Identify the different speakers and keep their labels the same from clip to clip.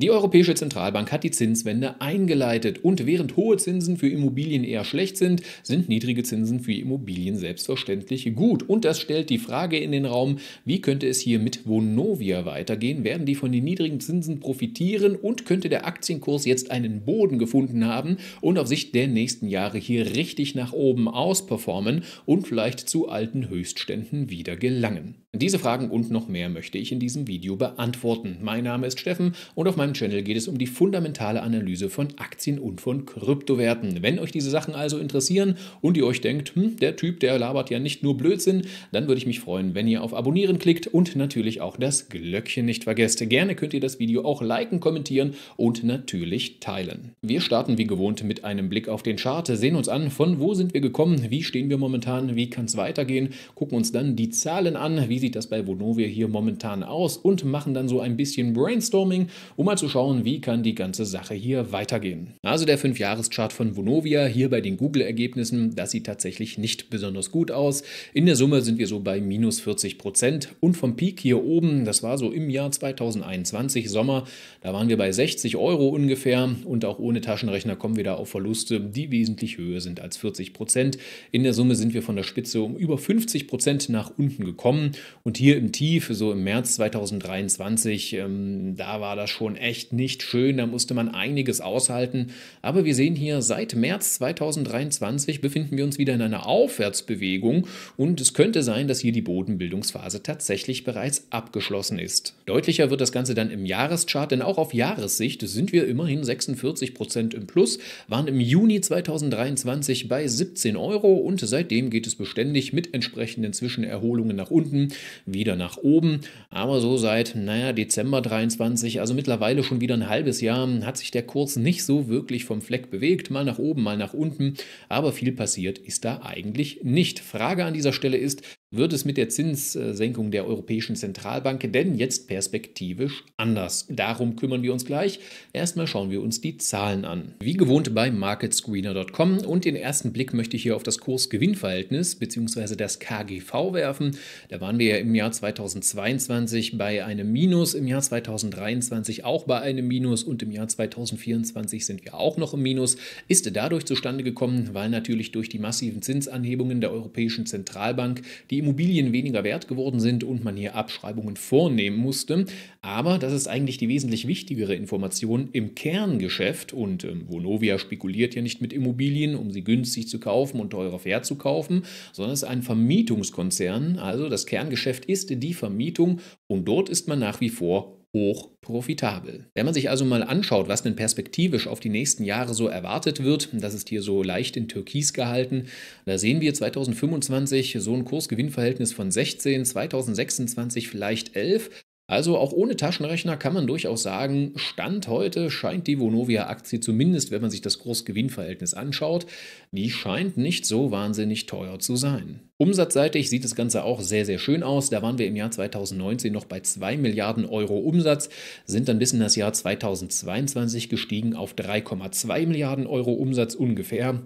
Speaker 1: Die Europäische Zentralbank hat die Zinswende eingeleitet und während hohe Zinsen für Immobilien eher schlecht sind, sind niedrige Zinsen für Immobilien selbstverständlich gut. Und das stellt die Frage in den Raum, wie könnte es hier mit Vonovia weitergehen? Werden die von den niedrigen Zinsen profitieren und könnte der Aktienkurs jetzt einen Boden gefunden haben und auf Sicht der nächsten Jahre hier richtig nach oben ausperformen und vielleicht zu alten Höchstständen wieder gelangen? Diese Fragen und noch mehr möchte ich in diesem Video beantworten. Mein Name ist Steffen und auf meinem meinem Channel geht es um die fundamentale Analyse von Aktien und von Kryptowerten. Wenn euch diese Sachen also interessieren und ihr euch denkt, hm, der Typ, der labert ja nicht nur Blödsinn, dann würde ich mich freuen, wenn ihr auf Abonnieren klickt und natürlich auch das Glöckchen nicht vergesst. Gerne könnt ihr das Video auch liken, kommentieren und natürlich teilen. Wir starten wie gewohnt mit einem Blick auf den Chart, sehen uns an, von wo sind wir gekommen, wie stehen wir momentan, wie kann es weitergehen, gucken uns dann die Zahlen an, wie sieht das bei Vonovia hier momentan aus und machen dann so ein bisschen Brainstorming, um mal zu schauen, wie kann die ganze Sache hier weitergehen. Also der 5-Jahres-Chart von Vonovia hier bei den Google-Ergebnissen, das sieht tatsächlich nicht besonders gut aus. In der Summe sind wir so bei minus 40 Prozent und vom Peak hier oben, das war so im Jahr 2021 Sommer, da waren wir bei 60 Euro ungefähr und auch ohne Taschenrechner kommen wir da auf Verluste, die wesentlich höher sind als 40 Prozent. In der Summe sind wir von der Spitze um über 50 Prozent nach unten gekommen und hier im Tief, so im März 2023, ähm, da war das schon echt nicht schön, da musste man einiges aushalten. Aber wir sehen hier, seit März 2023 befinden wir uns wieder in einer Aufwärtsbewegung und es könnte sein, dass hier die Bodenbildungsphase tatsächlich bereits abgeschlossen ist. Deutlicher wird das Ganze dann im Jahreschart, denn auch auf Jahressicht sind wir immerhin 46% Prozent im Plus, waren im Juni 2023 bei 17 Euro und seitdem geht es beständig mit entsprechenden Zwischenerholungen nach unten, wieder nach oben. Aber so seit, naja, Dezember 23, also mittlerweile mittlerweile schon wieder ein halbes Jahr hat sich der Kurs nicht so wirklich vom Fleck bewegt, mal nach oben, mal nach unten, aber viel passiert ist da eigentlich nicht. Frage an dieser Stelle ist, wird es mit der Zinssenkung der Europäischen Zentralbank denn jetzt perspektivisch anders. Darum kümmern wir uns gleich. Erstmal schauen wir uns die Zahlen an. Wie gewohnt bei marketscreener.com und den ersten Blick möchte ich hier auf das Kurs-Gewinn-Verhältnis bzw. das KGV werfen. Da waren wir ja im Jahr 2022 bei einem Minus, im Jahr 2023 auch bei einem Minus und im Jahr 2024 sind wir auch noch im Minus. Ist dadurch zustande gekommen, weil natürlich durch die massiven Zinsanhebungen der Europäischen Zentralbank die Immobilien weniger wert geworden sind und man hier Abschreibungen vornehmen musste. Aber das ist eigentlich die wesentlich wichtigere Information im Kerngeschäft und ähm, Vonovia spekuliert ja nicht mit Immobilien, um sie günstig zu kaufen und teurer zu kaufen, sondern es ist ein Vermietungskonzern. Also das Kerngeschäft ist die Vermietung und dort ist man nach wie vor hoch profitabel. Wenn man sich also mal anschaut, was denn perspektivisch auf die nächsten Jahre so erwartet wird, das ist hier so leicht in Türkis gehalten, da sehen wir 2025 so ein Kursgewinnverhältnis von 16, 2026 vielleicht 11 also auch ohne Taschenrechner kann man durchaus sagen, Stand heute scheint die Vonovia-Aktie zumindest, wenn man sich das Großgewinnverhältnis anschaut, die scheint nicht so wahnsinnig teuer zu sein. Umsatzseitig sieht das Ganze auch sehr, sehr schön aus. Da waren wir im Jahr 2019 noch bei 2 Milliarden Euro Umsatz, sind dann bis in das Jahr 2022 gestiegen auf 3,2 Milliarden Euro Umsatz ungefähr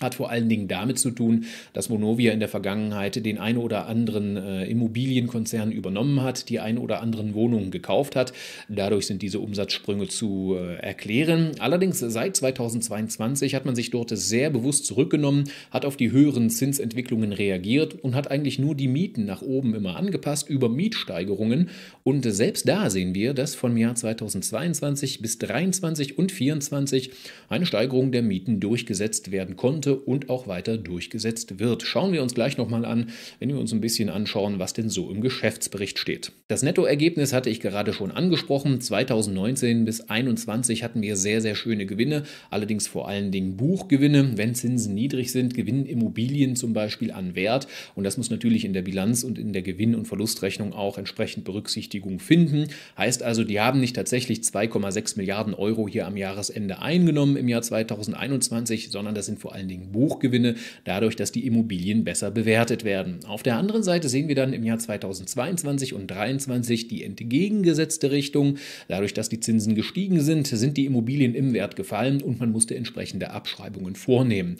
Speaker 1: hat vor allen Dingen damit zu tun, dass Monovia in der Vergangenheit den ein oder anderen äh, Immobilienkonzern übernommen hat, die ein oder anderen Wohnungen gekauft hat. Dadurch sind diese Umsatzsprünge zu äh, erklären. Allerdings seit 2022 hat man sich dort sehr bewusst zurückgenommen, hat auf die höheren Zinsentwicklungen reagiert und hat eigentlich nur die Mieten nach oben immer angepasst über Mietsteigerungen. Und selbst da sehen wir, dass vom Jahr 2022 bis 2023 und 2024 eine Steigerung der Mieten durchgesetzt werden konnte konnte und auch weiter durchgesetzt wird. Schauen wir uns gleich nochmal an, wenn wir uns ein bisschen anschauen, was denn so im Geschäftsbericht steht. Das Nettoergebnis hatte ich gerade schon angesprochen. 2019 bis 2021 hatten wir sehr, sehr schöne Gewinne, allerdings vor allen Dingen Buchgewinne. Wenn Zinsen niedrig sind, gewinnen Immobilien zum Beispiel an Wert und das muss natürlich in der Bilanz und in der Gewinn- und Verlustrechnung auch entsprechend Berücksichtigung finden. Heißt also, die haben nicht tatsächlich 2,6 Milliarden Euro hier am Jahresende eingenommen im Jahr 2021, sondern das sind vor allen notwendigen Buchgewinne, dadurch, dass die Immobilien besser bewertet werden. Auf der anderen Seite sehen wir dann im Jahr 2022 und 2023 die entgegengesetzte Richtung. Dadurch, dass die Zinsen gestiegen sind, sind die Immobilien im Wert gefallen und man musste entsprechende Abschreibungen vornehmen.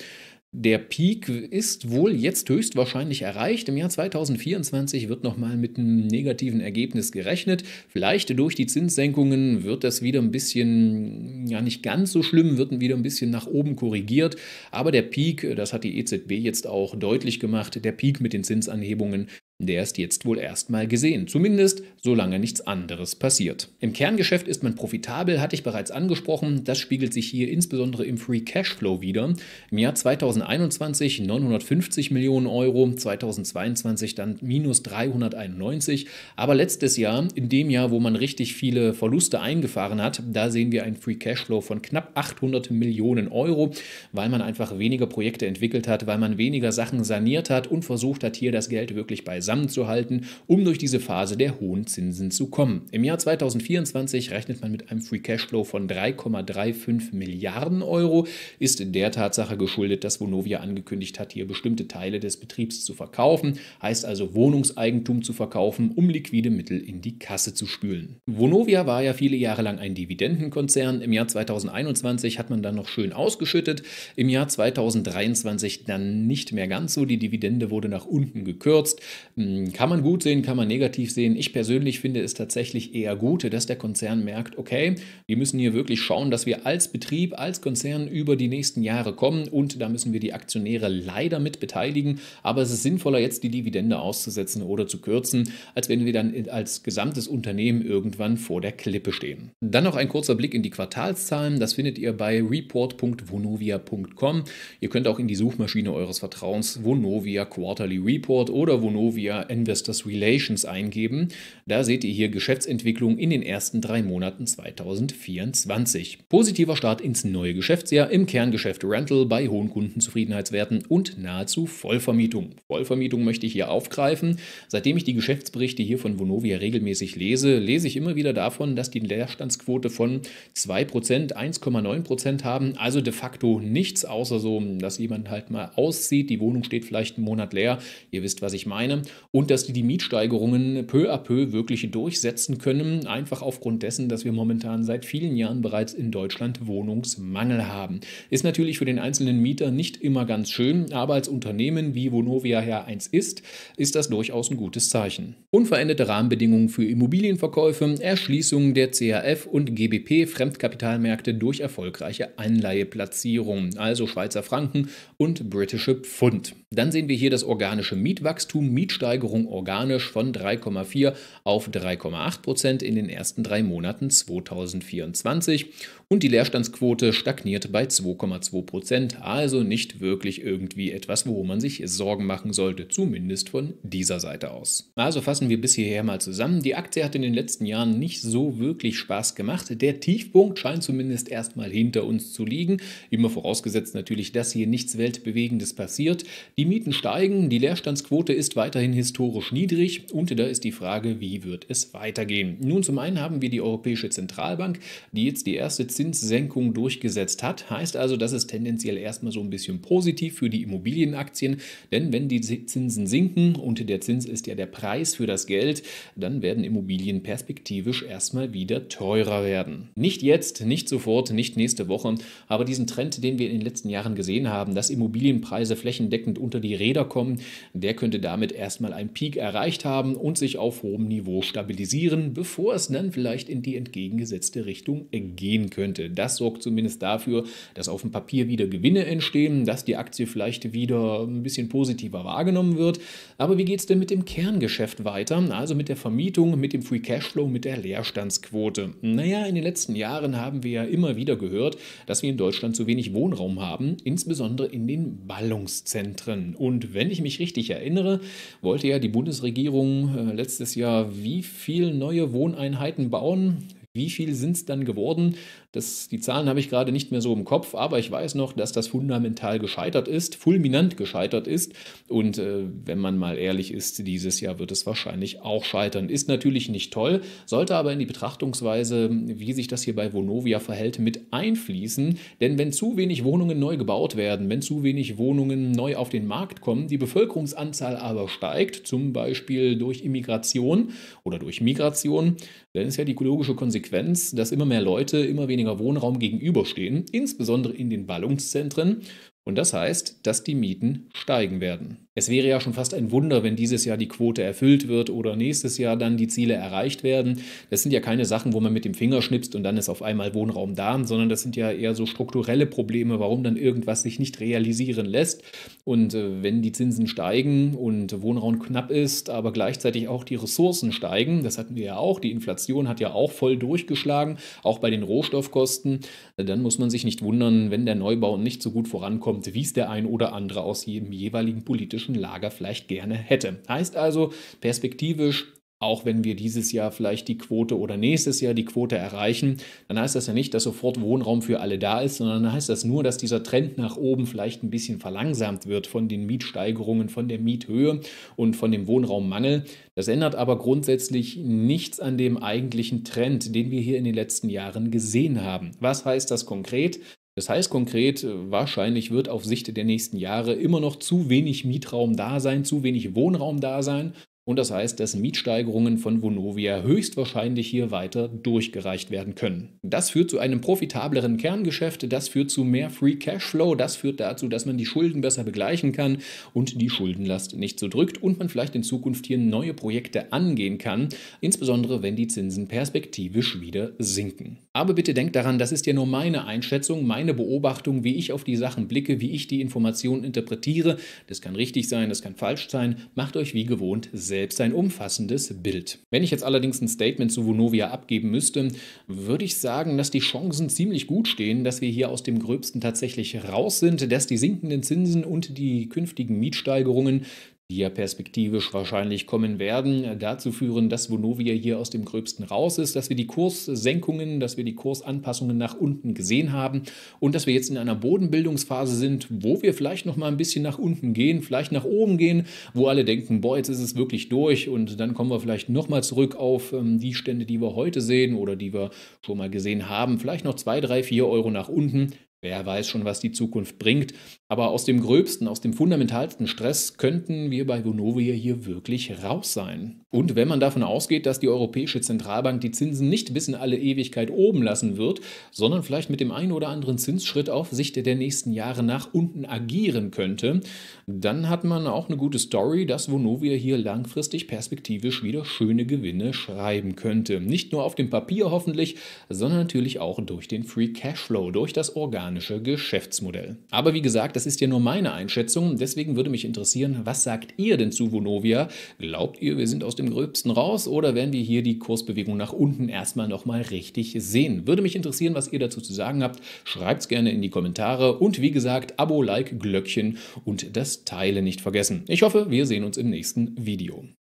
Speaker 1: Der Peak ist wohl jetzt höchstwahrscheinlich erreicht. Im Jahr 2024 wird nochmal mit einem negativen Ergebnis gerechnet. Vielleicht durch die Zinssenkungen wird das wieder ein bisschen, ja nicht ganz so schlimm, wird wieder ein bisschen nach oben korrigiert. Aber der Peak, das hat die EZB jetzt auch deutlich gemacht, der Peak mit den Zinsanhebungen der ist jetzt wohl erstmal gesehen, zumindest solange nichts anderes passiert. Im Kerngeschäft ist man profitabel, hatte ich bereits angesprochen. Das spiegelt sich hier insbesondere im Free Cashflow wieder. Im Jahr 2021 950 Millionen Euro, 2022 dann minus 391. Aber letztes Jahr, in dem Jahr, wo man richtig viele Verluste eingefahren hat, da sehen wir einen Free Cashflow von knapp 800 Millionen Euro, weil man einfach weniger Projekte entwickelt hat, weil man weniger Sachen saniert hat und versucht hat, hier das Geld wirklich bei zusammenzuhalten, um durch diese Phase der hohen Zinsen zu kommen. Im Jahr 2024 rechnet man mit einem Free Cashflow von 3,35 Milliarden Euro, ist der Tatsache geschuldet, dass Vonovia angekündigt hat, hier bestimmte Teile des Betriebs zu verkaufen, heißt also Wohnungseigentum zu verkaufen, um liquide Mittel in die Kasse zu spülen. Vonovia war ja viele Jahre lang ein Dividendenkonzern. Im Jahr 2021 hat man dann noch schön ausgeschüttet, im Jahr 2023 dann nicht mehr ganz so. Die Dividende wurde nach unten gekürzt. Hm, kann man gut sehen, kann man negativ sehen. Ich persönlich finde es tatsächlich eher gut, dass der Konzern merkt, okay, wir müssen hier wirklich schauen, dass wir als Betrieb, als Konzern über die nächsten Jahre kommen und da müssen wir die Aktionäre leider mit beteiligen. Aber es ist sinnvoller, jetzt die Dividende auszusetzen oder zu kürzen, als wenn wir dann als gesamtes Unternehmen irgendwann vor der Klippe stehen. Dann noch ein kurzer Blick in die Quartalszahlen. Das findet ihr bei report.vonovia.com. Ihr könnt auch in die Suchmaschine eures Vertrauens Vonovia Quarterly Report oder Vonovia Media Investors Relations eingeben. Da seht ihr hier Geschäftsentwicklung in den ersten drei Monaten 2024. Positiver Start ins neue Geschäftsjahr im Kerngeschäft Rental bei hohen Kundenzufriedenheitswerten und nahezu Vollvermietung. Vollvermietung möchte ich hier aufgreifen. Seitdem ich die Geschäftsberichte hier von Vonovia regelmäßig lese, lese ich immer wieder davon, dass die Leerstandsquote von 2%, 1,9% haben, also de facto nichts außer so, dass jemand halt mal aussieht, die Wohnung steht vielleicht einen Monat leer, ihr wisst, was ich meine, und dass die die Mietsteigerungen peu à peu wirklich durchsetzen können, einfach aufgrund dessen, dass wir momentan seit vielen Jahren bereits in Deutschland Wohnungsmangel haben. Ist natürlich für den einzelnen Mieter nicht immer ganz schön, aber als Unternehmen wie Vonovia ja eins ist, ist das durchaus ein gutes Zeichen. Unveränderte Rahmenbedingungen für Immobilienverkäufe, Erschließung der CAF und GBP Fremdkapitalmärkte durch erfolgreiche Anleiheplatzierung, also Schweizer Franken und britische Pfund. Dann sehen wir hier das organische Mietwachstum, Mietsteigerung organisch von 3,4 auf 3,8 Prozent in den ersten drei Monaten 2024 und die Leerstandsquote stagniert bei 2,2 Prozent, also nicht wirklich irgendwie etwas, worum man sich Sorgen machen sollte, zumindest von dieser Seite aus. Also fassen wir bis hierher mal zusammen. Die Aktie hat in den letzten Jahren nicht so wirklich Spaß gemacht. Der Tiefpunkt scheint zumindest erstmal hinter uns zu liegen, immer vorausgesetzt natürlich, dass hier nichts Weltbewegendes passiert. Die Mieten steigen, die Leerstandsquote ist weiterhin historisch niedrig und da ist die Frage, wie wird es weitergehen? Nun, zum einen haben wir die Europäische Zentralbank, die jetzt die erste Zinssenkung durchgesetzt hat. Heißt also, das ist tendenziell erstmal so ein bisschen positiv für die Immobilienaktien, denn wenn die Zinsen sinken und der Zins ist ja der Preis für das Geld, dann werden Immobilien perspektivisch erstmal wieder teurer werden. Nicht jetzt, nicht sofort, nicht nächste Woche, aber diesen Trend, den wir in den letzten Jahren gesehen haben, dass Immobilienpreise flächendeckend unter die Räder kommen. Der könnte damit erstmal einen Peak erreicht haben und sich auf hohem Niveau stabilisieren, bevor es dann vielleicht in die entgegengesetzte Richtung gehen könnte. Das sorgt zumindest dafür, dass auf dem Papier wieder Gewinne entstehen, dass die Aktie vielleicht wieder ein bisschen positiver wahrgenommen wird. Aber wie geht es denn mit dem Kerngeschäft weiter? Also mit der Vermietung, mit dem Free Cashflow, mit der Leerstandsquote. Naja, in den letzten Jahren haben wir ja immer wieder gehört, dass wir in Deutschland zu wenig Wohnraum haben, insbesondere in den Ballungszentren an. Und wenn ich mich richtig erinnere, wollte ja die Bundesregierung äh, letztes Jahr wie viele neue Wohneinheiten bauen? Wie viel sind es dann geworden? Das, die Zahlen habe ich gerade nicht mehr so im Kopf, aber ich weiß noch, dass das fundamental gescheitert ist, fulminant gescheitert ist. Und äh, wenn man mal ehrlich ist, dieses Jahr wird es wahrscheinlich auch scheitern. Ist natürlich nicht toll, sollte aber in die Betrachtungsweise, wie sich das hier bei Vonovia verhält, mit einfließen. Denn wenn zu wenig Wohnungen neu gebaut werden, wenn zu wenig Wohnungen neu auf den Markt kommen, die Bevölkerungsanzahl aber steigt, zum Beispiel durch Immigration oder durch Migration, dann ist ja die ökologische Konsequenz, dass immer mehr Leute immer weniger weniger Wohnraum gegenüberstehen, insbesondere in den Ballungszentren und das heißt, dass die Mieten steigen werden. Es wäre ja schon fast ein Wunder, wenn dieses Jahr die Quote erfüllt wird oder nächstes Jahr dann die Ziele erreicht werden. Das sind ja keine Sachen, wo man mit dem Finger schnipst und dann ist auf einmal Wohnraum da, sondern das sind ja eher so strukturelle Probleme, warum dann irgendwas sich nicht realisieren lässt. Und äh, wenn die Zinsen steigen und Wohnraum knapp ist, aber gleichzeitig auch die Ressourcen steigen, das hatten wir ja auch, die Inflation hat ja auch voll durchgeschlagen, auch bei den Rohstoffkosten, dann muss man sich nicht wundern, wenn der Neubau nicht so gut vorankommt kommt, wie es der ein oder andere aus jedem jeweiligen politischen Lager vielleicht gerne hätte. Heißt also, perspektivisch auch wenn wir dieses Jahr vielleicht die Quote oder nächstes Jahr die Quote erreichen, dann heißt das ja nicht, dass sofort Wohnraum für alle da ist, sondern dann heißt das nur, dass dieser Trend nach oben vielleicht ein bisschen verlangsamt wird von den Mietsteigerungen, von der Miethöhe und von dem Wohnraummangel. Das ändert aber grundsätzlich nichts an dem eigentlichen Trend, den wir hier in den letzten Jahren gesehen haben. Was heißt das konkret? Das heißt konkret, äh, wahrscheinlich wird auf Sicht der nächsten Jahre immer noch zu wenig Mietraum da sein, zu wenig Wohnraum da sein, und das heißt, dass Mietsteigerungen von Vonovia höchstwahrscheinlich hier weiter durchgereicht werden können. Das führt zu einem profitableren Kerngeschäft, das führt zu mehr Free Cashflow, das führt dazu, dass man die Schulden besser begleichen kann und die Schuldenlast nicht so drückt und man vielleicht in Zukunft hier neue Projekte angehen kann, insbesondere wenn die Zinsen perspektivisch wieder sinken. Aber bitte denkt daran, das ist ja nur meine Einschätzung, meine Beobachtung, wie ich auf die Sachen blicke, wie ich die Informationen interpretiere. Das kann richtig sein, das kann falsch sein. Macht euch wie gewohnt selbst selbst ein umfassendes Bild. Wenn ich jetzt allerdings ein Statement zu Vonovia abgeben müsste, würde ich sagen, dass die Chancen ziemlich gut stehen, dass wir hier aus dem Gröbsten tatsächlich raus sind, dass die sinkenden Zinsen und die künftigen Mietsteigerungen die ja perspektivisch wahrscheinlich kommen werden, äh, dazu führen, dass Vonovia hier aus dem Gröbsten raus ist, dass wir die Kurssenkungen, dass wir die Kursanpassungen nach unten gesehen haben und dass wir jetzt in einer Bodenbildungsphase sind, wo wir vielleicht noch mal ein bisschen nach unten gehen, vielleicht nach oben gehen, wo alle denken, boah, jetzt ist es wirklich durch und dann kommen wir vielleicht noch mal zurück auf ähm, die Stände, die wir heute sehen oder die wir schon mal gesehen haben, vielleicht noch zwei, drei, vier Euro nach unten. Wer weiß schon, was die Zukunft bringt. Aber aus dem gröbsten, aus dem fundamentalsten Stress könnten wir bei Vonovia hier wirklich raus sein. Und wenn man davon ausgeht, dass die Europäische Zentralbank die Zinsen nicht bis in alle Ewigkeit oben lassen wird, sondern vielleicht mit dem einen oder anderen Zinsschritt auf Sicht der nächsten Jahre nach unten agieren könnte, dann hat man auch eine gute Story, dass Vonovia hier langfristig perspektivisch wieder schöne Gewinne schreiben könnte. Nicht nur auf dem Papier hoffentlich, sondern natürlich auch durch den Free Cashflow, durch das Organ amerikanische Geschäftsmodell. Aber wie gesagt, das ist ja nur meine Einschätzung. Deswegen würde mich interessieren, was sagt ihr denn zu Vonovia? Glaubt ihr, wir sind aus dem Gröbsten raus oder werden wir hier die Kursbewegung nach unten erstmal nochmal richtig sehen? Würde mich interessieren, was ihr dazu zu sagen habt. Schreibt es gerne in die Kommentare und wie gesagt, Abo, Like, Glöckchen und das Teilen nicht vergessen. Ich hoffe, wir sehen uns im nächsten Video.